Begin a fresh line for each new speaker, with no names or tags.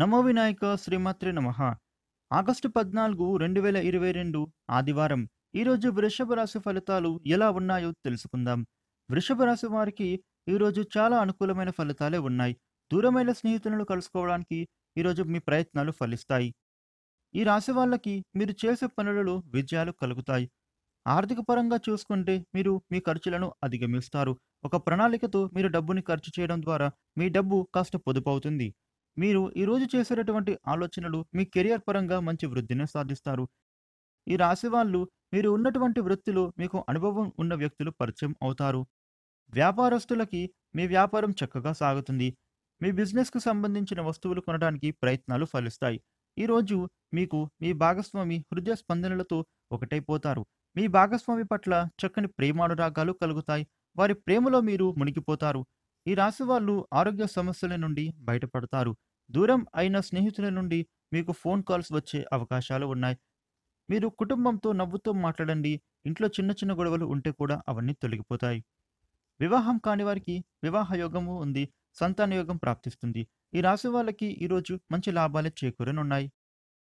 నమో వినాయక శ్రీమాత్రే నమ ఆగస్టు పద్నాలుగు రెండు వేల ఇరవై రెండు ఆదివారం ఈరోజు వృషభ రాశి ఫలితాలు ఎలా ఉన్నాయో తెలుసుకుందాం వృషభ రాశి వారికి ఈరోజు చాలా అనుకూలమైన ఫలితాలే ఉన్నాయి దూరమైన స్నేహితులను కలుసుకోవడానికి ఈరోజు మీ ప్రయత్నాలు ఫలిస్తాయి ఈ రాశి వాళ్ళకి మీరు చేసే పనులలో విజయాలు కలుగుతాయి ఆర్థిక పరంగా చూసుకుంటే మీరు మీ ఖర్చులను అధిగమిస్తారు ఒక ప్రణాళికతో మీరు డబ్బుని ఖర్చు చేయడం ద్వారా మీ డబ్బు కాస్త పొదుపు అవుతుంది మీరు ఈరోజు చేసేటటువంటి ఆలోచనలు మీ కెరియర్ పరంగా మంచి వృద్ధిని సాధిస్తారు ఈ రాశి వాళ్ళు మీరు ఉన్నటువంటి వృత్తిలో మీకు అనుభవం ఉన్న వ్యక్తులు పరిచయం అవుతారు వ్యాపారస్తులకి మీ వ్యాపారం చక్కగా సాగుతుంది మీ బిజినెస్కు సంబంధించిన వస్తువులు కొనడానికి ప్రయత్నాలు ఫలిస్తాయి ఈరోజు మీకు మీ భాగస్వామి హృదయ స్పందనలతో ఒకటైపోతారు మీ భాగస్వామి పట్ల చక్కని ప్రేమానురాగాలు కలుగుతాయి వారి ప్రేమలో మీరు మునిగిపోతారు ఈ రాశి వాళ్ళు ఆరోగ్య సమస్యల నుండి బయటపడతారు దూరం అయిన స్నేహితుల నుండి మీకు ఫోన్ కాల్స్ వచ్చే అవకాశాలు ఉన్నాయి మీరు కుటుంబంతో నవ్వుతో మాట్లాడండి ఇంట్లో చిన్న చిన్న గొడవలు ఉంటే కూడా అవన్నీ తొలగిపోతాయి వివాహం కాని వారికి వివాహ యోగము ఉంది సంతాన యోగం ప్రాప్తిస్తుంది ఈ రాశి వాళ్ళకి ఈరోజు మంచి లాభాలే చేకూరనున్నాయి